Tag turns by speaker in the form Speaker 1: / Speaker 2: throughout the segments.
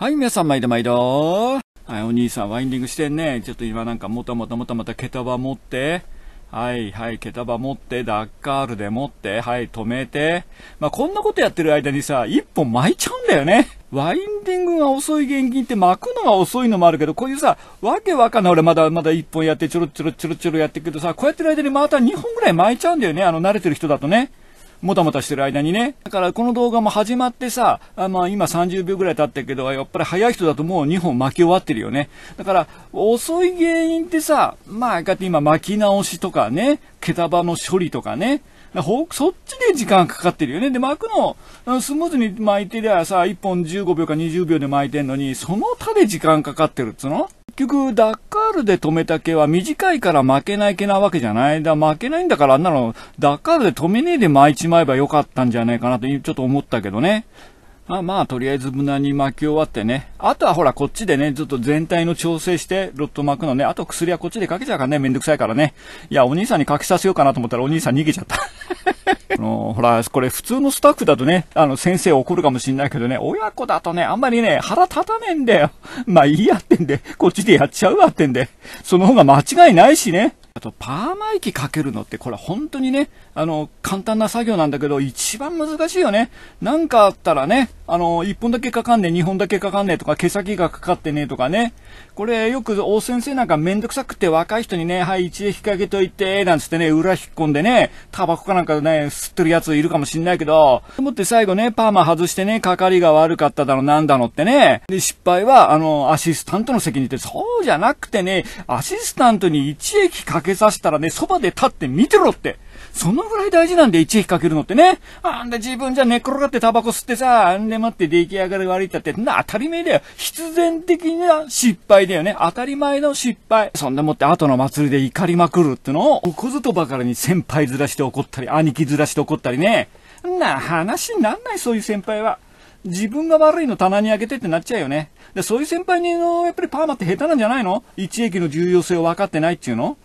Speaker 1: はい、皆さん、毎度毎度。はい、お兄さん、ワインディングしてんね。ちょっと今なんか、もたもたもたもた、毛束持って、はい、はい、毛束持って、ダッカールで持って、はい、止めて。まあ、こんなことやってる間にさ、一本巻いちゃうんだよね。ワインディングが遅い現金って巻くのが遅いのもあるけど、こういうさ、わけわかんない。俺まだまだ一本やって、ちょろちょろちょろちょろやってるけどさ、こうやってる間にまた2本ぐらい巻いちゃうんだよね。あの、慣れてる人だとね。もたもたしてる間にね。だからこの動画も始まってさ、あまあ、今30秒ぐらい経ったけど、やっぱり早い人だともう2本巻き終わってるよね。だから、遅い原因ってさ、まあ、こうやって今巻き直しとかね、毛束の処理とかね、そっちで時間かかってるよね。で、巻くの、スムーズに巻いてりゃさ、1本15秒か20秒で巻いてんのに、その他で時間かかってるっつうの局、ダッカールで止めた毛は短いから負けない毛なわけじゃない。だ負けないんだから、あんなの、ダッカールで止めねえで巻いちまえばよかったんじゃないかなと、ちょっと思ったけどね。まあまあ、とりあえず無難に巻き終わってね。あとはほら、こっちでね、ちょっと全体の調整して、ロット巻くのね。あと薬はこっちでかけちゃうからね、めんどくさいからね。いや、お兄さんにかけさせようかなと思ったら、お兄さん逃げちゃった。あのほら、これ普通のスタッフだとね、あの、先生怒るかもしんないけどね、親子だとね、あんまりね、腹立たねえんだよ。まあ、いいやってんで、こっちでやっちゃうわってんで。その方が間違いないしね。あと、パーマ液かけるのって、これ本当にね、あの、簡単な作業なんだけど、一番難しいよね。なんかあったらね、あの、1本だけかかんねえ、2本だけかかんねえとか、毛先がかかってねえとかね。これ、よく、大先生なんかめんどくさくって若い人にね、はい、一へ引っ掛けといて、なんつってね、裏引っ込んでね、タバコかなんかね、吸ってるやついるかもしんないけど、思って最後ね、パーマ外してね、かかりが悪かっただの、なんだのってね。で、失敗は、あの、アシスタントの責任って、そうじゃなくてね、アシスタントに一液かけけさせたらね、そばで立って見てろって。そのぐらい大事なんで、一駅かけるのってね。あんで自分じゃ寝っ転がってタバコ吸ってさ、あんで待って出来上がり悪いったって、な、当たり前だよ。必然的な失敗だよね。当たり前の失敗。そんでもって後の祭りで怒りまくるってのを、お小ずとばかりに先輩ずらして怒ったり、兄貴ずらして怒ったりね。な、話になんない、そういう先輩は。自分が悪いの棚にあげてってなっちゃうよね。で、そういう先輩にの、やっぱりパーマって下手なんじゃないの一駅の重要性を分かってないっていうの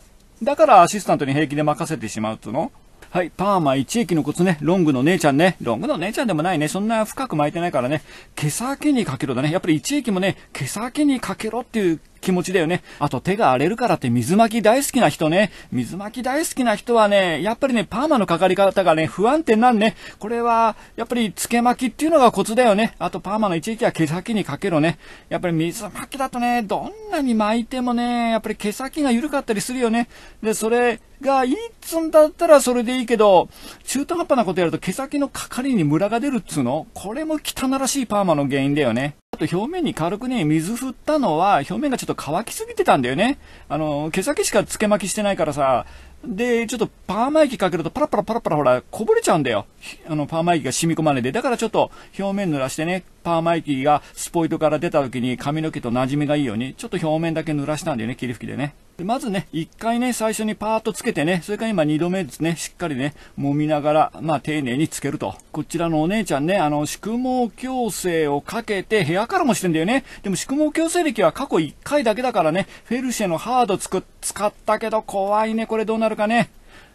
Speaker 1: だからアシスタントに平気で任せてしまうとのはい、パーマ一駅のコツね、ロングの姉ちゃんね、ロングの姉ちゃんでもないね、そんな深く巻いてないからね、毛先にかけろだね。やっぱり一駅もね、毛先にかけろっていう気持ちだよね。あと手が荒れるからって水巻き大好きな人ね。水巻き大好きな人はね、やっぱりね、パーマのかかり方がね、不安定なんね。これは、やっぱりつけ巻きっていうのがコツだよね。あとパーマの一撃は毛先にかけろね。やっぱり水巻きだとね、どんなに巻いてもね、やっぱり毛先が緩かったりするよね。で、それ、がいいっつんだったらそれでいいけど、中途半端なことやると毛先のかかりにムラが出るっつうのこれも汚らしいパーマの原因だよね。ょっと表面に軽くね、水振ったのは、表面がちょっと乾きすぎてたんだよね。あの、毛先しかつけ巻きしてないからさ、で、ちょっとパーマ液かけるとパラパラパラパラほら、こぼれちゃうんだよ。あの、パーマ液が染み込まれて。だからちょっと表面濡らしてね、パーマ液がスポイトから出た時に髪の毛と馴染みがいいように、ちょっと表面だけ濡らしたんだよね、霧吹きでね。でまずね、一回ね、最初にパーッとつけてね、それから今二度目ですね、しっかりね、揉みながら、まあ丁寧につけると。こちらのお姉ちゃんね、あの、宿毛矯正をかけて、部屋からもしてんだよね。でも宿毛矯正歴は過去一回だけだからね、フェルシェのハードつく、使ったけど怖いね、これどうなるかね。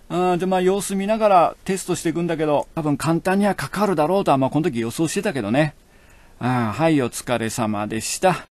Speaker 1: うん、で、まあ、様子見ながらテストしていくんだけど、多分簡単にはかかるだろうとは、まあ、この時予想してたけどね。あはい、お疲れ様でした。